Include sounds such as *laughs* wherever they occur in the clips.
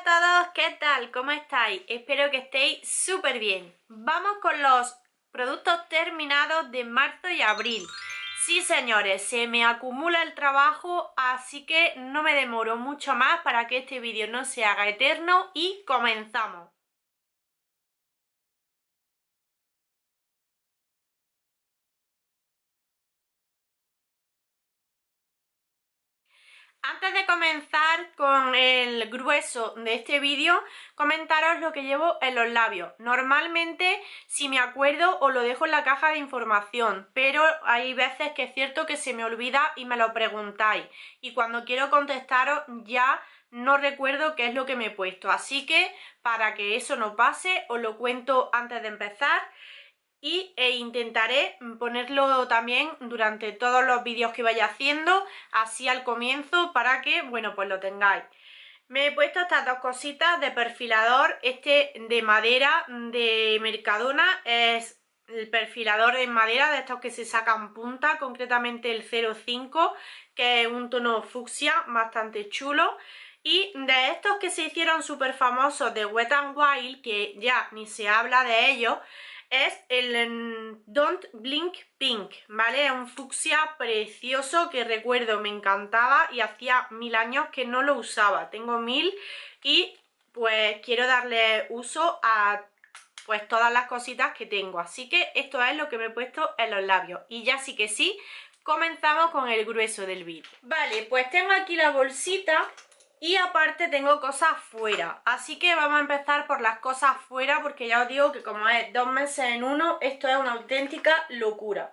a todos, ¿qué tal? ¿Cómo estáis? Espero que estéis súper bien. Vamos con los productos terminados de marzo y abril. Sí, señores, se me acumula el trabajo, así que no me demoro mucho más para que este vídeo no se haga eterno y comenzamos. Antes de comenzar con el grueso de este vídeo, comentaros lo que llevo en los labios. Normalmente, si me acuerdo, os lo dejo en la caja de información, pero hay veces que es cierto que se me olvida y me lo preguntáis. Y cuando quiero contestaros ya no recuerdo qué es lo que me he puesto. Así que, para que eso no pase, os lo cuento antes de empezar y, e intentaré mm, ponerlo también durante todos los vídeos que vaya haciendo, así al comienzo, para que, bueno, pues lo tengáis. Me he puesto estas dos cositas de perfilador, este de madera de Mercadona, es el perfilador en madera de estos que se sacan punta, concretamente el 05, que es un tono fucsia bastante chulo. Y de estos que se hicieron súper famosos de Wet n Wild, que ya ni se habla de ellos, es el em, Don't Blink Pink, ¿vale? Es un fucsia precioso que recuerdo, me encantaba y hacía mil años que no lo usaba, tengo mil y pues quiero darle uso a pues todas las cositas que tengo, así que esto es lo que me he puesto en los labios y ya sí que sí, comenzamos con el grueso del vídeo. Vale, pues tengo aquí la bolsita y aparte tengo cosas fuera, así que vamos a empezar por las cosas fuera porque ya os digo que como es dos meses en uno, esto es una auténtica locura.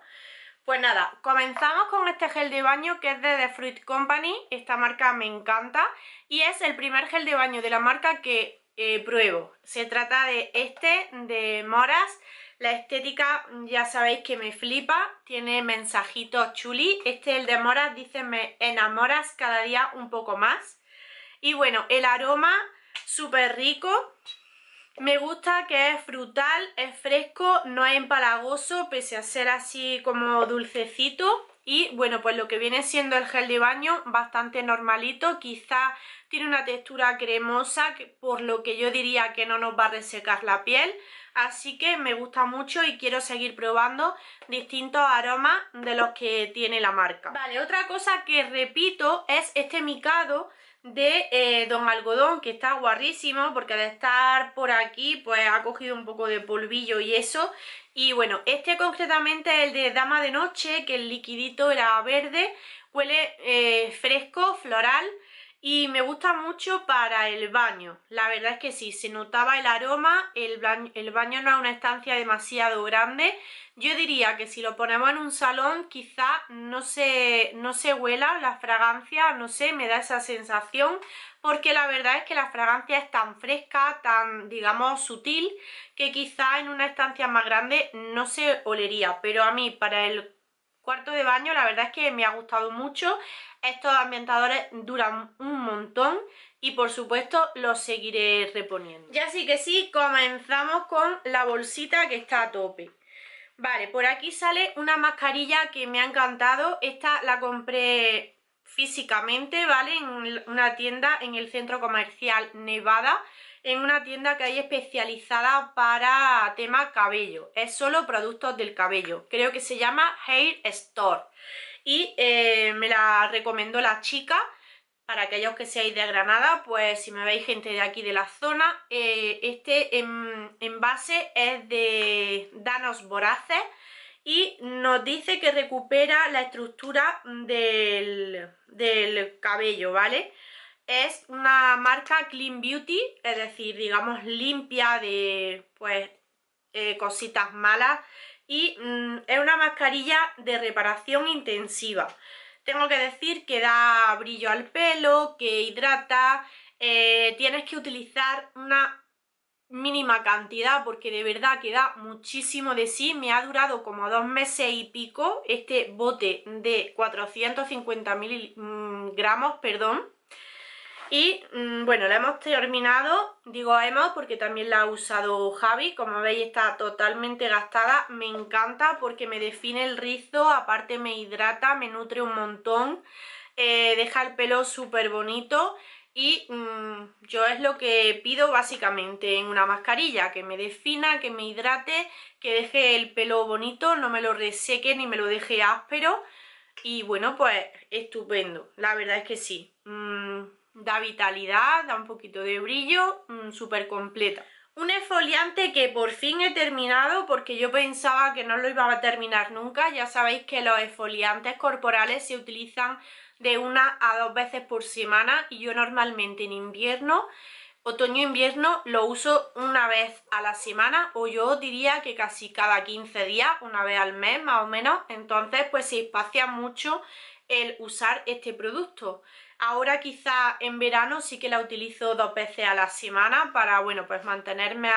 Pues nada, comenzamos con este gel de baño que es de The Fruit Company, esta marca me encanta y es el primer gel de baño de la marca que eh, pruebo. Se trata de este, de Moras, la estética ya sabéis que me flipa, tiene mensajitos chulis, este el de Moras dice me enamoras cada día un poco más. Y bueno, el aroma súper rico. Me gusta que es frutal, es fresco, no es empalagoso, pese a ser así como dulcecito. Y bueno, pues lo que viene siendo el gel de baño, bastante normalito, quizá tiene una textura cremosa, por lo que yo diría que no nos va a resecar la piel. Así que me gusta mucho y quiero seguir probando distintos aromas de los que tiene la marca. Vale, otra cosa que repito es este micado de eh, Don Algodón, que está guarrísimo porque al estar por aquí pues ha cogido un poco de polvillo y eso. Y bueno, este concretamente es el de Dama de Noche, que el liquidito era verde, huele eh, fresco, floral y me gusta mucho para el baño. La verdad es que sí, se notaba el aroma, el, baño, el baño no es una estancia demasiado grande. Yo diría que si lo ponemos en un salón quizá no se, no se huela la fragancia, no sé, me da esa sensación porque la verdad es que la fragancia es tan fresca, tan, digamos, sutil, que quizá en una estancia más grande no se olería. Pero a mí, para el cuarto de baño, la verdad es que me ha gustado mucho. Estos ambientadores duran un montón y por supuesto los seguiré reponiendo. Ya sí que sí, comenzamos con la bolsita que está a tope. Vale, por aquí sale una mascarilla que me ha encantado. Esta la compré físicamente, ¿vale? En una tienda en el centro comercial Nevada, en una tienda que hay especializada para tema cabello. Es solo productos del cabello. Creo que se llama Hair Store y eh, me la recomendó la chica. Para aquellos que seáis de Granada, pues si me veis gente de aquí de la zona, eh, este envase es de Danos Voraces y nos dice que recupera la estructura del, cabello, ¿vale? Es una marca Clean Beauty, es decir, digamos limpia de pues eh, cositas malas y mm, es una mascarilla de reparación intensiva. Tengo que decir que da brillo al pelo, que hidrata, eh, tienes que utilizar una mínima cantidad porque de verdad que da muchísimo de sí. Me ha durado como dos meses y pico este bote de 450 miligramos, mm, perdón. Y mm, bueno, la hemos terminado, digo hemos porque también la ha usado Javi, como veis está totalmente gastada, me encanta porque me define el rizo, aparte me hidrata, me nutre un montón, eh, deja el pelo súper bonito y mm, yo es lo que pido básicamente en una mascarilla, que me defina, que me hidrate, que deje el pelo bonito, no me lo reseque ni me lo deje áspero y bueno pues estupendo, la verdad es que sí. Mm, da vitalidad, da un poquito de brillo, mm, súper completa. Un esfoliante que por fin he terminado porque yo pensaba que no lo iba a terminar nunca. Ya sabéis que los exfoliantes corporales se utilizan de una a dos veces por semana y yo normalmente en invierno, otoño-invierno, lo uso una vez a la semana o yo diría que casi cada 15 días, una vez al mes más o menos. Entonces pues se espacia mucho el usar este producto. Ahora quizá en verano sí que la utilizo dos veces a la semana para, bueno, pues mantenerme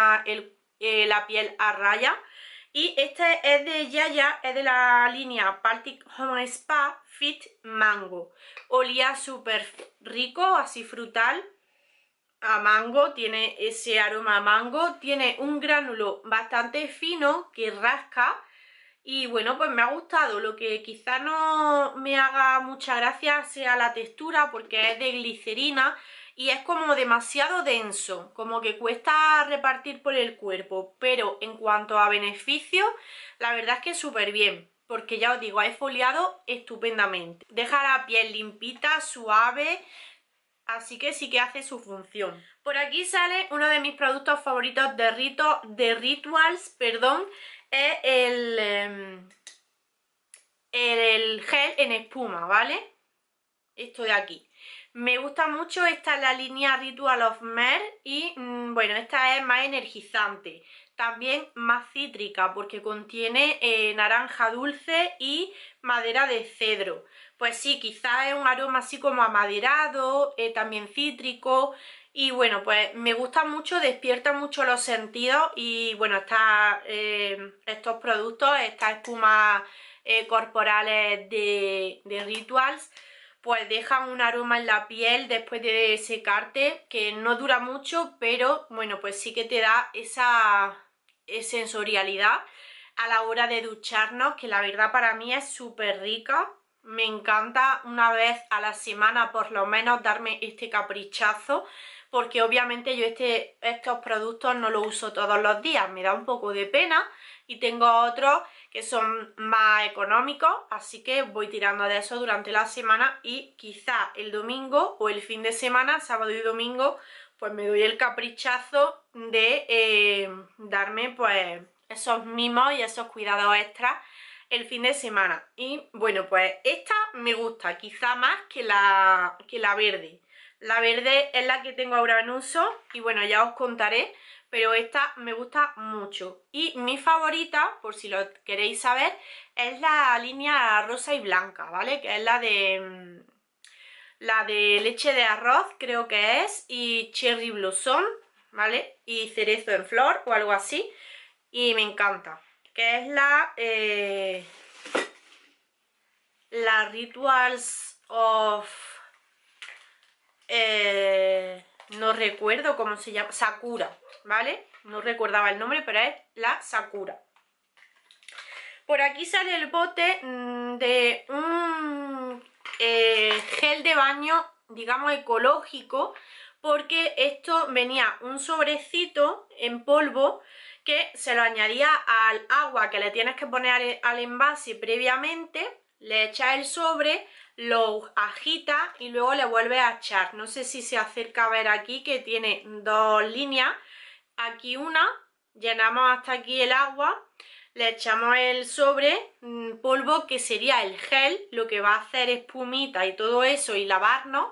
eh, la piel a raya. Y este es de Yaya, es de la línea Baltic Home Spa Fit Mango. Olía súper rico, así frutal, a mango, tiene ese aroma a mango. Tiene un gránulo bastante fino que rasca y bueno, pues me ha gustado, lo que quizá no me haga mucha gracia sea la textura porque es de glicerina y es como demasiado denso, como que cuesta repartir por el cuerpo, pero en cuanto a beneficio, la verdad es que súper bien, porque ya os digo, ha esfoliado estupendamente. Deja la piel limpita, suave, así que sí que hace su función. Por aquí sale uno de mis productos favoritos de, Rito, de Rituals, perdón, es em, el, el, gel en espuma, ¿vale? Esto de aquí. Me gusta mucho, esta es la línea Ritual of Mer y mm, bueno, esta es más energizante, también más cítrica porque contiene eh, naranja dulce y madera de cedro pues sí, quizás es un aroma así como amaderado, eh, también cítrico y bueno, pues me gusta mucho, despierta mucho los sentidos y bueno, está eh, estos productos, estas espumas eh, corporales de, de Rituals pues dejan un aroma en la piel después de secarte que no dura mucho pero bueno pues sí que te da esa sensorialidad a la hora de ducharnos que la verdad para mí es súper rica me encanta una vez a la semana por lo menos darme este caprichazo porque obviamente yo este, estos productos no los uso todos los días, me da un poco de pena y tengo otros que son más económicos, así que voy tirando de eso durante la semana y quizá el domingo o el fin de semana, sábado y domingo, pues me doy el caprichazo de eh, darme pues esos mimos y esos cuidados extras el fin de semana. Y bueno, pues esta me gusta quizá más que la, que la verde. La verde es la que tengo ahora en uso y bueno, ya os contaré, pero esta me gusta mucho. Y mi favorita, por si lo queréis saber, es la línea rosa y blanca, ¿vale? Que es la de... Mm, la de leche de arroz, creo que es, y cherry blossom, ¿vale? Y cerezo en flor o algo así, y me encanta que es la, eh, Rituals of... Eh, no recuerdo cómo se llama, Sakura, ¿vale? No recordaba el nombre, pero es la Sakura. Por aquí sale el bote mm, de un eh, gel de baño, digamos, ecológico, porque esto venía un sobrecito en polvo se lo añadía al agua que le tienes que poner al envase previamente, le echa el sobre, lo agita y luego le vuelve a echar. No sé si se acerca a ver aquí que tiene dos líneas, aquí una, llenamos hasta aquí el agua, le echamos el sobre, mm, polvo que sería el gel, lo que va a hacer espumita y todo eso y lavarnos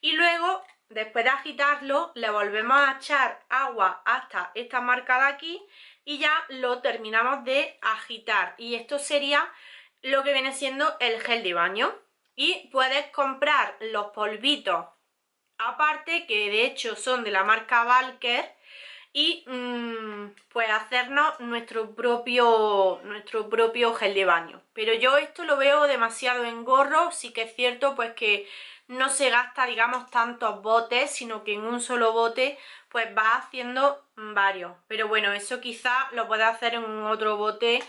y luego después de agitarlo le volvemos a echar agua hasta esta marca de aquí y ya lo terminamos de agitar y esto sería lo que viene siendo el gel de baño y puedes comprar los polvitos aparte que de hecho son de la marca Valker y mm, pues hacernos nuestro propio, nuestro propio gel de baño pero yo esto lo veo demasiado engorro sí que es cierto pues que no se gasta, digamos, tantos botes, sino que en un solo bote pues vas haciendo varios. Pero bueno, eso quizá lo pueda hacer en un otro bote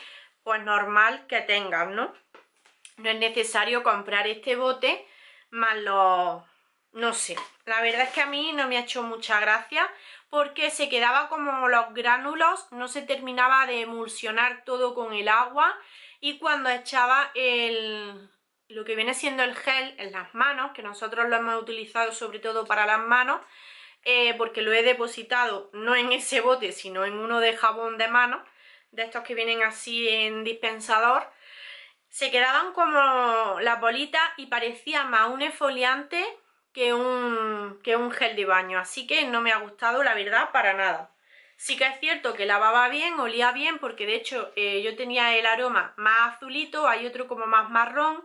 pues normal que tengas, ¿no? No es necesario comprar este bote más los... no sé. La verdad es que a mí no me ha hecho mucha gracia porque se quedaba como los gránulos, no se terminaba de emulsionar todo con el agua y cuando echaba el, lo que viene siendo el gel en las manos, que nosotros lo hemos utilizado sobre todo para las manos, eh, porque lo he depositado no en ese bote, sino en uno de jabón de mano, de estos que vienen así en dispensador, se quedaban como las bolitas y parecía más un esfoliante que un, que un gel de baño, así que no me ha gustado la verdad para nada. Sí que es cierto que lavaba bien, olía bien, porque de hecho eh, yo tenía el aroma más azulito, hay otro como más marrón,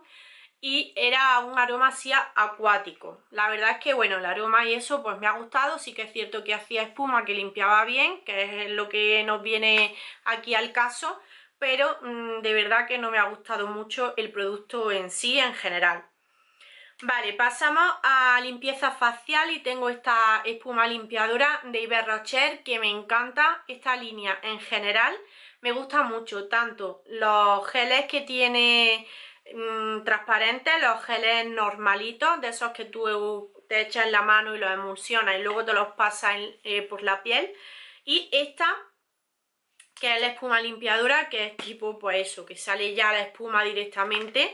y era un aroma así acuático. La verdad es que, bueno, el aroma y eso pues me ha gustado, sí que es cierto que hacía espuma, que limpiaba bien, que es lo que nos viene aquí al caso, pero mm, de verdad que no me ha gustado mucho el producto en sí, en general. Vale, pasamos a limpieza facial y tengo esta espuma limpiadora de Iber Rocher que me encanta esta línea en general. Me gusta mucho tanto los geles que tiene Mm, transparente transparentes, los geles normalitos, de esos que tú te echas en la mano y los emulsionas y luego te los pasas eh, por la piel. Y esta, que es la espuma limpiadora, que es tipo pues eso, que sale ya la espuma directamente.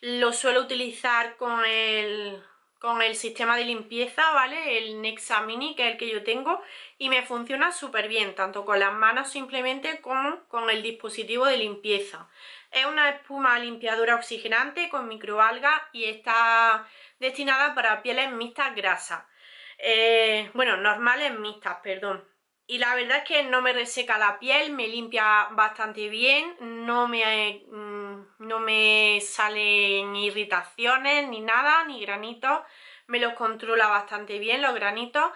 Lo suelo utilizar con el, con el sistema de limpieza, ¿vale? El Nexa Mini, que es el que yo tengo, y me funciona súper bien, tanto con las manos simplemente como con el dispositivo de limpieza. Es una espuma limpiadora oxigenante con microalga y está destinada para pieles mixtas grasas. Eh, bueno, normales mixtas, perdón. Y la verdad es que no me reseca la piel, me limpia bastante bien, no me, mm, no me salen irritaciones ni nada, ni granitos. Me los controla bastante bien los granitos.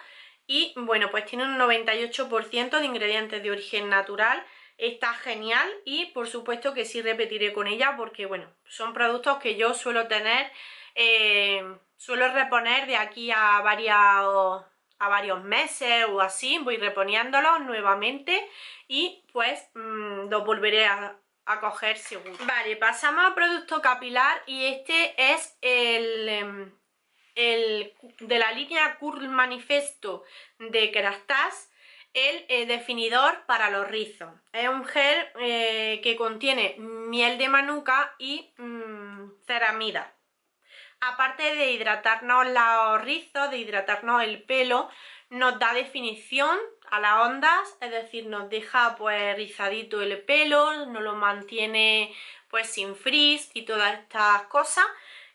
Y bueno, pues tiene un 98% de ingredientes de origen natural está genial y por supuesto que sí repetiré con ella porque bueno, son productos que yo suelo tener, eh, suelo reponer de aquí a varios, a varios meses o así, voy reponiéndolos nuevamente y pues mm, los volveré a, coger seguro. Vale, pasamos a producto capilar y este es el, em, el de la línea Curl Manifesto de Kerastase el eh, definidor para los rizos. Es un gel eh, que contiene miel de manuca y mm, ceramida. Aparte de hidratarnos los rizos, de hidratarnos el pelo, nos da definición a las ondas, es decir, nos deja pues rizadito el pelo, nos lo mantiene pues sin frizz y todas estas cosas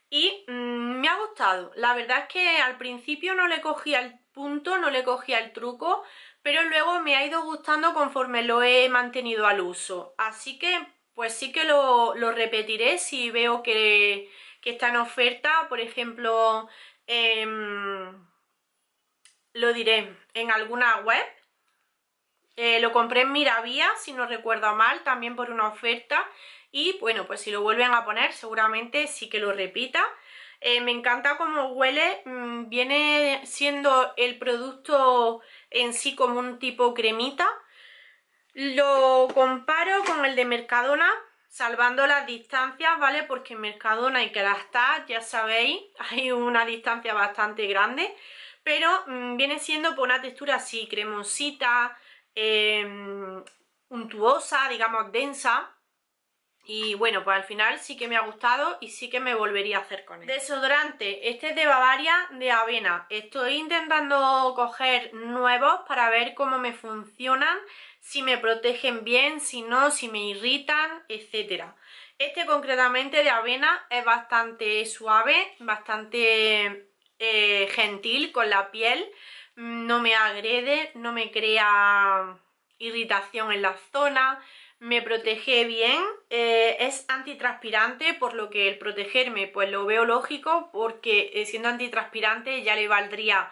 y mm, me ha gustado, la verdad es que al principio no le cogía el punto, no le cogía el truco pero luego me ha ido gustando conforme lo he mantenido al uso. Así que pues sí que lo, repetiré si veo que, está en oferta, por ejemplo, em, lo diré en alguna web. Eh, lo compré en Miravía, si no recuerdo mal, también por una oferta. Y bueno, pues si lo vuelven a poner seguramente sí que lo repita. Eh, me encanta cómo huele, mm, viene siendo el producto en sí como un tipo cremita. Lo comparo con el de Mercadona, salvando las distancias, ¿vale? Porque Mercadona y está, ya sabéis, *laughs* hay una distancia bastante grande, pero mm, viene siendo por una textura así, cremosita, em, untuosa, digamos densa, y bueno, pues al final sí que me ha gustado y sí que me volvería a hacer con él. Desodorante, este es de Bavaria de avena. Estoy intentando coger nuevos para ver cómo me funcionan, si me protegen bien, si no, si me irritan, etc. Este concretamente de avena es bastante suave, bastante eh, gentil con la piel. No me agrede, no me crea irritación en la zona me protege bien, eh, es antitranspirante, por lo que el protegerme pues lo veo lógico, porque eh, siendo antitranspirante ya le valdría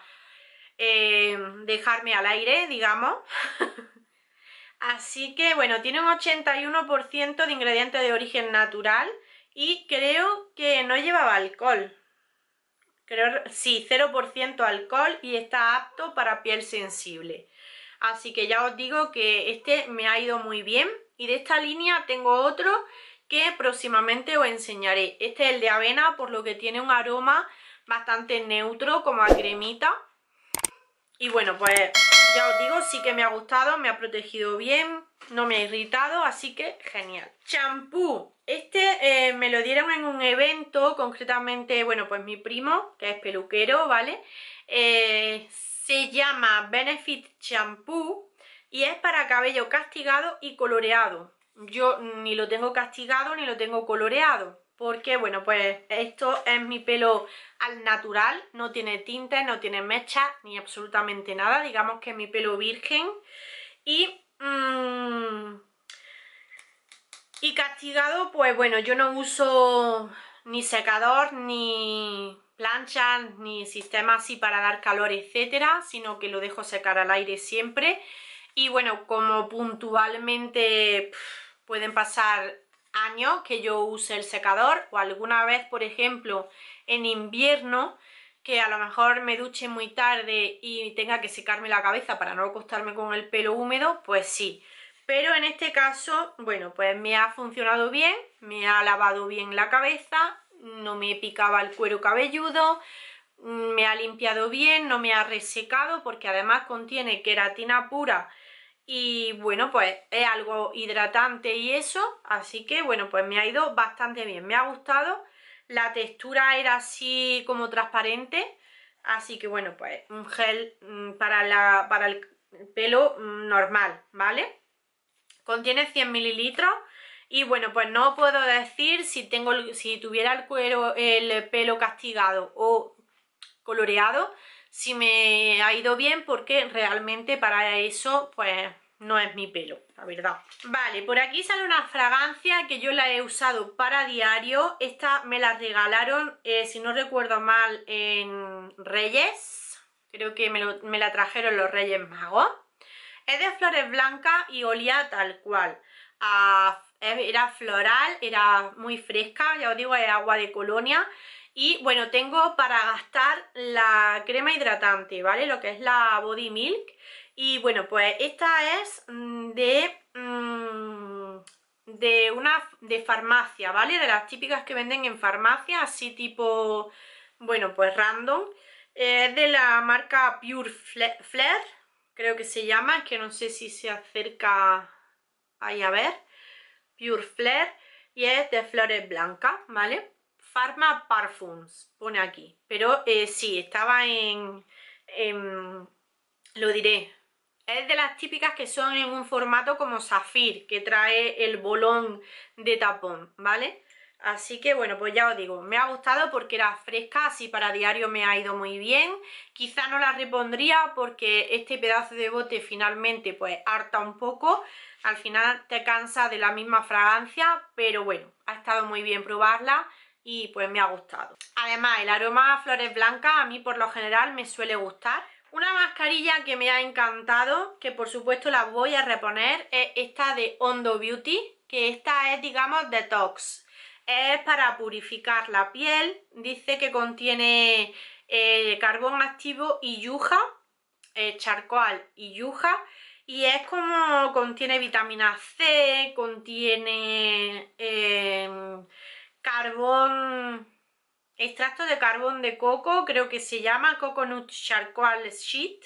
eh, dejarme al aire, digamos. *laughs* Así que bueno, tiene un 81% de ingrediente de origen natural y creo que no llevaba alcohol. Creo, sí, 0% alcohol y está apto para piel sensible. Así que ya os digo que este me ha ido muy bien. Y de esta línea tengo otro que próximamente os enseñaré. Este es el de avena, por lo que tiene un aroma bastante neutro, como a cremita. Y bueno, pues ya os digo, sí que me ha gustado, me ha protegido bien, no me ha irritado, así que genial. Champú. Este eh, me lo dieron en un evento, concretamente, bueno, pues mi primo, que es peluquero, ¿vale? Eh, se llama Benefit Champú y es para cabello castigado y coloreado. Yo ni lo tengo castigado ni lo tengo coloreado porque bueno pues esto es mi pelo al natural, no tiene tintes, no tiene mecha, ni absolutamente nada, digamos que es mi pelo virgen y... Mm, y castigado, pues bueno, yo no uso ni secador, ni planchas, ni sistema así para dar calor, etcétera, sino que lo dejo secar al aire siempre. Y bueno, como puntualmente pueden pasar años que yo use el secador o alguna vez, por ejemplo, en invierno, que a lo mejor me duche muy tarde y tenga que secarme la cabeza para no acostarme con el pelo húmedo, pues sí. Pero en este caso, bueno, pues me ha funcionado bien, me ha lavado bien la cabeza, no me picaba el cuero cabelludo, me ha limpiado bien, no me ha resecado porque además contiene queratina pura y bueno pues es algo hidratante y eso así que bueno pues me ha ido bastante bien me ha gustado la textura era así como transparente así que bueno pues un gel mm, para, la, para el pelo mm, normal ¿vale? contiene 100 mililitros y bueno pues no puedo decir si, tengo, si tuviera el pelo castigado o coloreado si me ha ido bien porque realmente para eso pues no es mi pelo, la verdad. Vale, por aquí sale una fragancia que yo la he usado para diario. Esta me la regalaron, eh, si no recuerdo mal, en Reyes. Creo que me, la trajeron los Reyes Magos. Es de flores blancas y olía tal cual. Ah, era floral, era muy fresca, ya os digo, es agua de colonia. Y bueno, tengo para gastar la crema hidratante, ¿vale? Lo que es la Body Milk. Y bueno, pues esta es mm, de... Mm, de una... de farmacia, ¿vale? De las típicas que venden en farmacia, así tipo... bueno, pues random. Es de la marca Pure Flair, creo que se llama, es que no sé si se acerca ahí a ver. Pure Flair y es de flores blancas, ¿vale? Pharma Parfums, pone aquí. Pero eh, sí, estaba en, Lo diré. Es de las típicas que son en un formato como Zafir, que trae el bolón de tapón, ¿vale? Así que bueno, pues ya os digo, me ha gustado porque era fresca, así para diario me ha ido muy bien. Quizá no la repondría porque este pedazo de bote finalmente pues harta un poco. Al final te cansa de la misma fragancia, pero bueno, ha estado muy bien probarla y pues me ha gustado. Además, el aroma a flores blancas a mí por lo general me suele gustar. Una mascarilla que me ha encantado, que por supuesto la voy a reponer, es esta de Ondo Beauty, que esta es, digamos, detox. Es para purificar la piel, dice que contiene eh, carbón activo y yuja, eh, charcoal y yuja, y es como contiene vitamina C, contiene... Em, carbón, extracto de carbón de coco, creo que se llama Coconut Charcoal Sheet.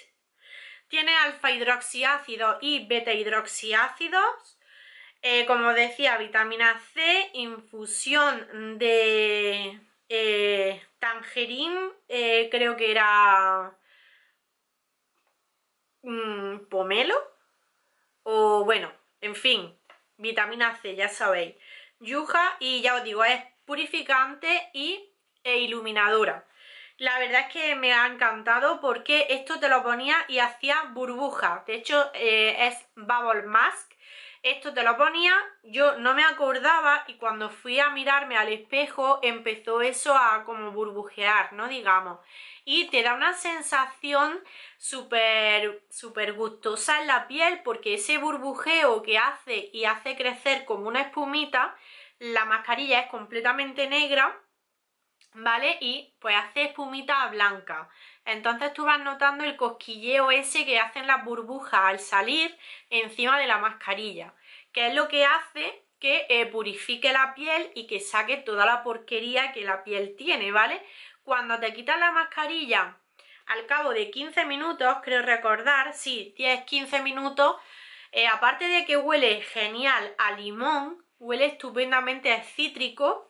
Tiene alfa hidroxiácido y beta hidroxiácidos. Eh, como decía, vitamina C, infusión de eh, tangerín, eh, creo que era mm, pomelo, o bueno, en fin, vitamina C, ya sabéis. Yuja y ya os digo, es purificante y, e iluminadora. La verdad es que me ha encantado porque esto te lo ponía y hacía burbuja. De hecho, eh, es Bubble Mask esto te lo ponía, yo no me acordaba y cuando fui a mirarme al espejo empezó eso a como burbujear, ¿no? Digamos. Y te da una sensación súper, super gustosa en la piel porque ese burbujeo que hace y hace crecer como una espumita, la mascarilla es completamente negra, ¿vale? Y pues hace espumita blanca. Entonces tú vas notando el cosquilleo ese que hacen las burbujas al salir encima de la mascarilla, que es lo que hace que eh, purifique la piel y que saque toda la porquería que la piel tiene, ¿vale? Cuando te quitas la mascarilla al cabo de 15 minutos, creo recordar, sí, 10-15 minutos, eh, aparte de que huele genial a limón, huele estupendamente a cítrico,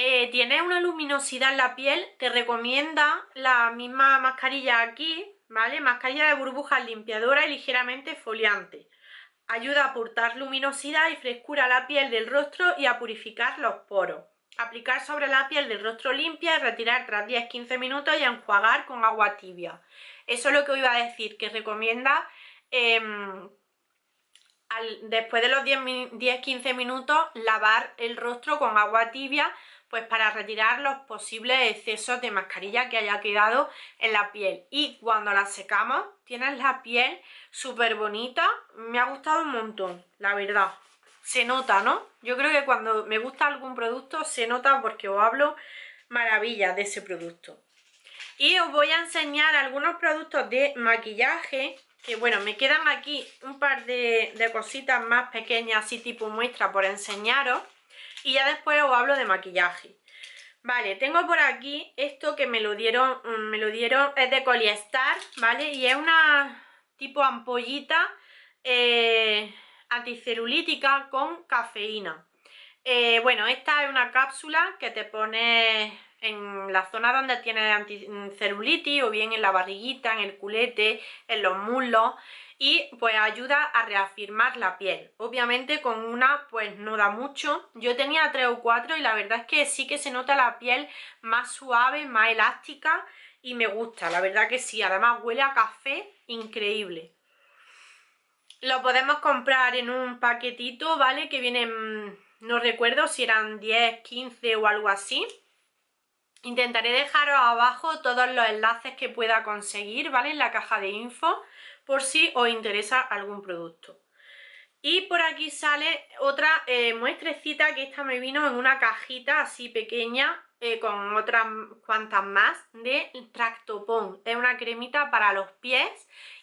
eh, tiene una luminosidad en la piel, te recomienda la misma mascarilla aquí, ¿vale? Mascarilla de burbujas limpiadora y ligeramente foliante. Ayuda a aportar luminosidad y frescura a la piel del rostro y a purificar los poros. Aplicar sobre la piel del rostro limpia, y retirar tras 10-15 minutos y enjuagar con agua tibia. Eso es lo que os iba a decir, que recomienda em, después de los 10-15 minutos lavar el rostro con agua tibia pues para retirar los posibles excesos de mascarilla que haya quedado en la piel y cuando la secamos tienes la piel súper bonita me ha gustado un montón la verdad se nota no yo creo que cuando me gusta algún producto se nota porque os hablo maravillas de ese producto y os voy a enseñar algunos productos de maquillaje que bueno, me quedan aquí un par de, de cositas más pequeñas así tipo muestra por enseñaros y ya después os hablo de maquillaje. Vale, tengo por aquí esto que me lo dieron, mm, me lo dieron, es de Coliestar, ¿vale? Y es una tipo ampollita eh, anticelulítica con cafeína. Eh, bueno, esta es una cápsula que te pone en la zona donde tiene anticelulitis o bien en la barriguita, en el culete, en los muslos y pues ayuda a reafirmar la piel. Obviamente con una pues no da mucho. Yo tenía tres o cuatro y la verdad es que sí que se nota la piel más suave, más elástica y me gusta, la verdad que sí. Además huele a café increíble. Lo podemos comprar en un paquetito, ¿vale? Que vienen, no recuerdo si eran 10, 15 o algo así. Intentaré dejaros abajo todos los enlaces que pueda conseguir, ¿vale? En la caja de info por si os interesa algún producto. Y por aquí sale otra eh, muestrecita que esta me vino en una cajita así pequeña eh, con otras cuantas más de Tractopon. Es una cremita para los pies,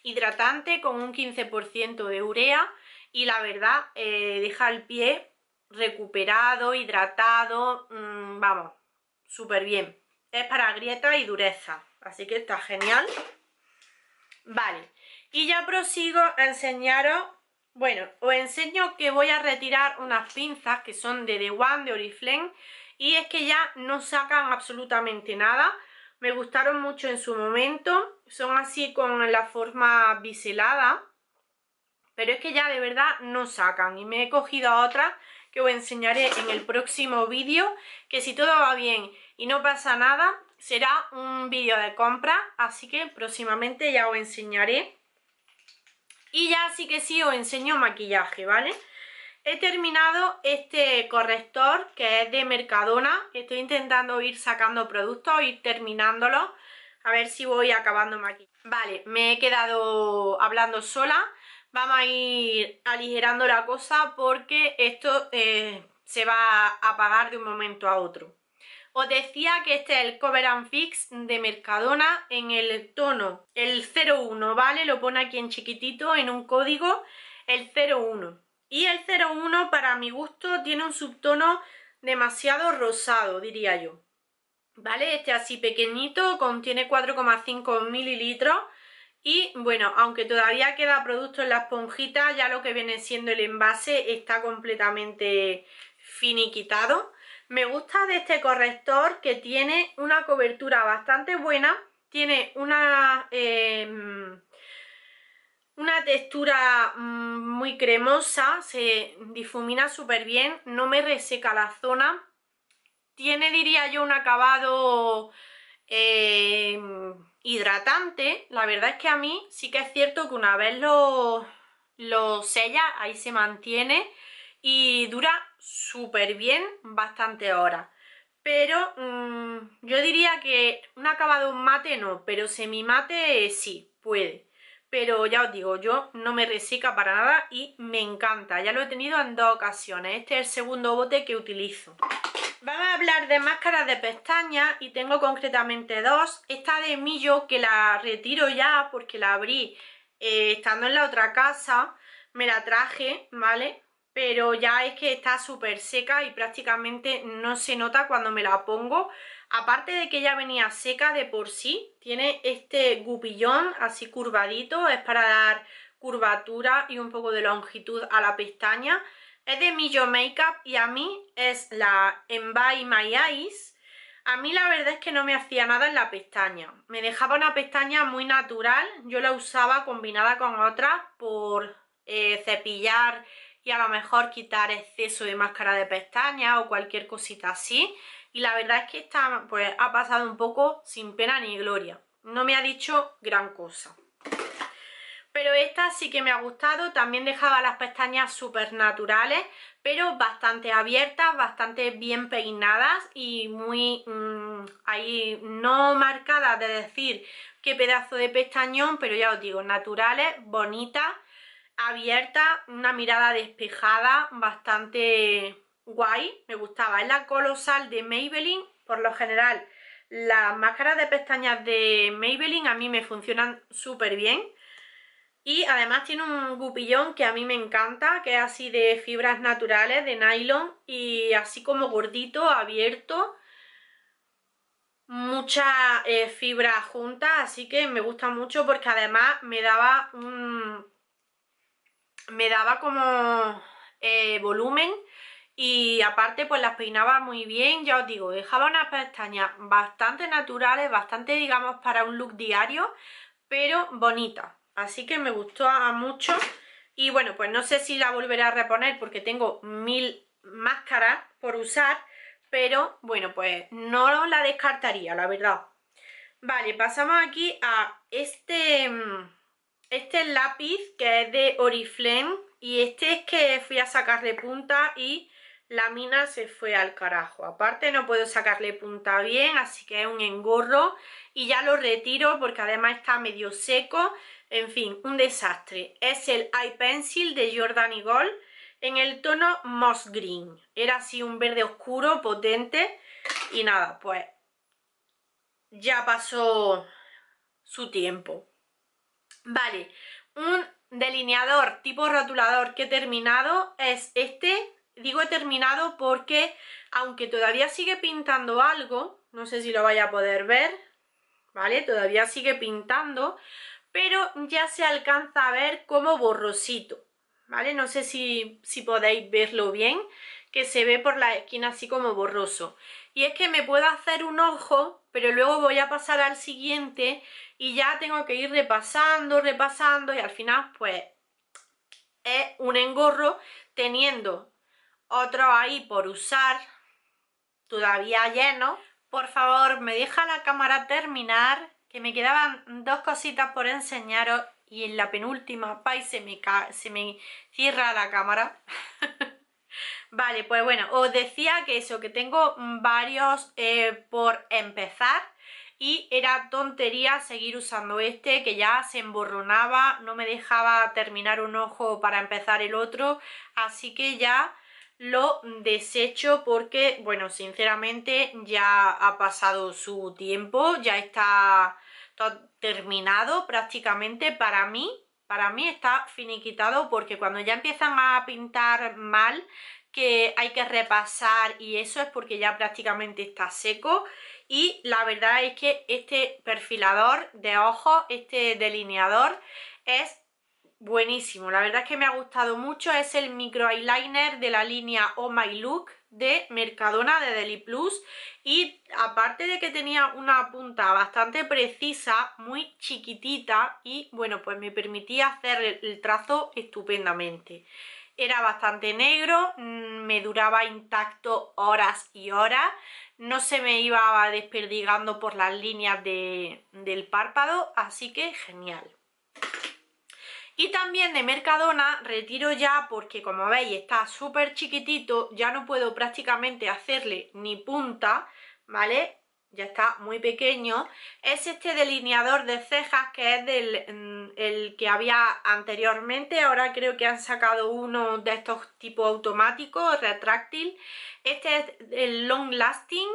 hidratante con un 15% de urea y la verdad eh, deja el pie recuperado, hidratado, mm, vamos, súper bien. Es para grietas y dureza, así que está genial. Vale, y ya prosigo a enseñaros, bueno, os enseño que voy a retirar unas pinzas que son de The One, de Oriflame, y es que ya no sacan absolutamente nada. Me gustaron mucho en su momento, son así con la forma biselada, pero es que ya de verdad no sacan. Y me he cogido otra otras que os enseñaré en el próximo vídeo, que si todo va bien y no pasa nada, será un vídeo de compra, así que próximamente ya os enseñaré y ya sí que sí os enseño maquillaje, ¿vale? He terminado este corrector que es de Mercadona. Estoy intentando ir sacando productos, ir terminándolos. A ver si voy acabando maquillaje. Vale, me he quedado hablando sola. Vamos a ir aligerando la cosa porque esto eh, se va a apagar de un momento a otro. Os decía que este es el Cover and Fix de Mercadona en el tono, el 01, ¿vale? Lo pone aquí en chiquitito, en un código, el 01. Y el 01, para mi gusto, tiene un subtono demasiado rosado, diría yo. ¿Vale? Este así pequeñito, contiene 4,5 mililitros. Y bueno, aunque todavía queda producto en la esponjita, ya lo que viene siendo el envase está completamente finiquitado. Me gusta de este corrector que tiene una cobertura bastante buena, tiene una, em, una textura mm, muy cremosa, se difumina súper bien, no me reseca la zona. Tiene, diría yo, un acabado em, hidratante. La verdad es que a mí sí que es cierto que una vez lo, lo sella, ahí se mantiene y dura súper bien bastante hora. Pero mm, yo diría que un acabado mate no, pero semi mate sí, puede. Pero ya os digo, yo no me resica para nada y me encanta. Ya lo he tenido en dos ocasiones. Este es el segundo bote que utilizo. Vamos a hablar de máscaras de pestañas y tengo concretamente dos. Esta de Millo que la retiro ya porque la abrí eh, estando en la otra casa. Me la traje, ¿vale? pero ya es que está súper seca y prácticamente no se nota cuando me la pongo. Aparte de que ya venía seca de por sí, tiene este gupillón así curvadito, es para dar curvatura y un poco de longitud a la pestaña. Es de Millo Makeup y a mí es la Envy My Eyes. A mí la verdad es que no me hacía nada en la pestaña. Me dejaba una pestaña muy natural. Yo la usaba combinada con otra por eh, cepillar y a lo mejor quitar exceso de máscara de pestañas o cualquier cosita así y la verdad es que esta pues, ha pasado un poco sin pena ni gloria no me ha dicho gran cosa pero esta sí que me ha gustado, también dejaba las pestañas súper naturales, pero bastante abiertas, bastante bien peinadas y muy mm, ahí no marcadas de decir qué pedazo de pestañón, pero ya os digo, naturales, bonitas abierta, una mirada despejada, bastante guay, me gustaba. Es la colosal de Maybelline, por lo general las máscaras de pestañas de Maybelline a mí me funcionan súper bien. Y además tiene un gupillón que a mí me encanta, que es así de fibras naturales, de nylon y así como gordito, abierto. mucha eh, fibra fibras juntas, así que me gusta mucho porque además me daba un me daba como eh, volumen y aparte pues las peinaba muy bien, ya os digo, dejaba unas pestañas bastante naturales, bastante digamos para un look diario, pero bonitas. Así que me gustó mucho y bueno, pues no sé si la volveré a reponer porque tengo mil máscaras por usar, pero bueno, pues no la descartaría, la verdad. Vale, pasamos aquí a este mm, este es lápiz que es de Oriflame y este es que fui a sacarle punta y la mina se fue al carajo. Aparte no puedo sacarle punta bien, así que es un engorro y ya lo retiro porque además está medio seco. En fin, un desastre. Es el Eye Pencil de Jordan y Gold en el tono Moss Green. Era así un verde oscuro, potente y nada, pues ya pasó su tiempo. Vale, un delineador tipo rotulador que he terminado es este. Digo he terminado porque aunque todavía sigue pintando algo, no sé si lo vaya a poder ver, ¿vale? Todavía sigue pintando, pero ya se alcanza a ver como borrosito, ¿vale? No sé si, si podéis verlo bien, que se ve por la esquina así como borroso. Y es que me puedo hacer un ojo, pero luego voy a pasar al siguiente y ya tengo que ir repasando, repasando y al final pues es un engorro teniendo otro ahí por usar todavía lleno. Por favor, me deja la cámara terminar, que me quedaban dos cositas por enseñaros y en la penúltima, se me, se me cierra la cámara. *laughs* vale, pues bueno, os decía que eso, que tengo varios eh, por empezar y era tontería seguir usando este que ya se emborronaba, no me dejaba terminar un ojo para empezar el otro, así que ya lo desecho porque, bueno, sinceramente ya ha pasado su tiempo, ya está terminado prácticamente para mí, para mí está finiquitado porque cuando ya empiezan a pintar mal que hay que repasar y eso es porque ya prácticamente está seco y la verdad es que este perfilador de ojos, este delineador es buenísimo, la verdad es que me ha gustado mucho, es el micro eyeliner de la línea Oh My Look de Mercadona de Deli Plus y aparte de que tenía una punta bastante precisa, muy chiquitita y bueno pues me permitía hacer el trazo estupendamente era bastante negro, mm, me duraba intacto horas y horas, no se me iba desperdigando por las líneas del párpado, así que genial. Y también de Mercadona retiro ya porque como veis está súper chiquitito, ya no puedo prácticamente hacerle ni punta, ¿vale? ya está muy pequeño, es este delineador de cejas que es del mm, el que había anteriormente, ahora creo que han sacado uno de estos tipo automático, retráctil, este es el long lasting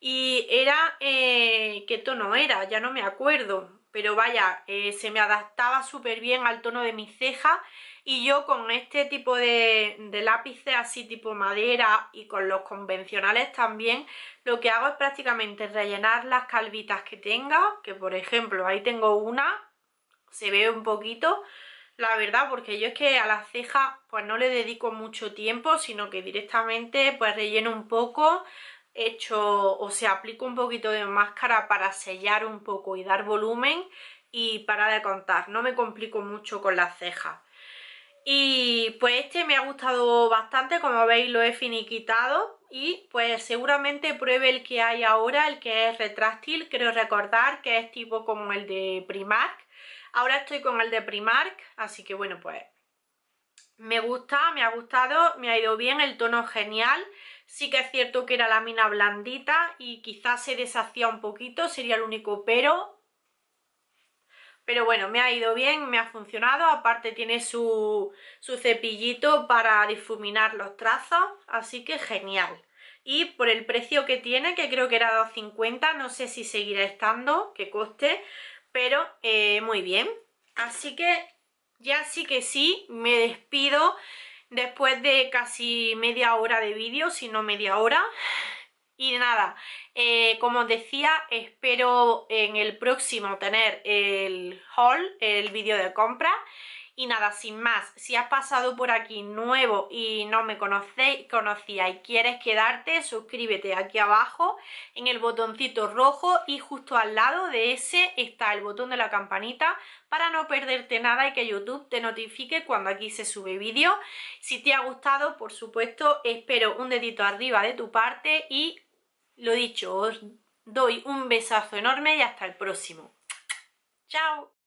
y era, eh, ¿qué tono era? Ya no me acuerdo, pero vaya, eh, se me adaptaba súper bien al tono de mi ceja y yo con este tipo de, de, lápices así tipo madera y con los convencionales también lo que hago es prácticamente rellenar las calvitas que tenga, que por ejemplo ahí tengo una, se ve un poquito, la verdad porque yo es que a las cejas pues no le dedico mucho tiempo sino que directamente pues relleno un poco hecho o se aplico un poquito de máscara para sellar un poco y dar volumen y para de contar, no me complico mucho con las cejas. Y pues este me ha gustado bastante, como veis lo he finiquitado y pues seguramente pruebe el que hay ahora, el que es retráctil, creo recordar que es tipo como el de Primark. Ahora estoy con el de Primark, así que bueno pues me gusta, me ha gustado, me ha ido bien, el tono genial Sí que es cierto que era lámina blandita y quizás se deshacía un poquito, sería el único pero. Pero bueno, me ha ido bien, me ha funcionado. Aparte tiene su, cepillito para difuminar los trazos, así que genial. Y por el precio que tiene, que creo que era 2,50, no sé si seguirá estando, que coste, pero eh, muy bien. Así que ya sí que sí, me despido después de casi media hora de vídeo, si no media hora. Y nada, eh, como os decía, espero en el próximo tener el haul, el vídeo de compra y nada, sin más, si has pasado por aquí nuevo y no me conocéis, conocía y quieres quedarte, suscríbete aquí abajo en el botoncito rojo y justo al lado de ese está el botón de la campanita para no perderte nada y que YouTube te notifique cuando aquí se sube vídeo. Si te ha gustado, por supuesto, espero un dedito arriba de tu parte y lo dicho, os doy un besazo enorme y hasta el próximo. ¡Chao!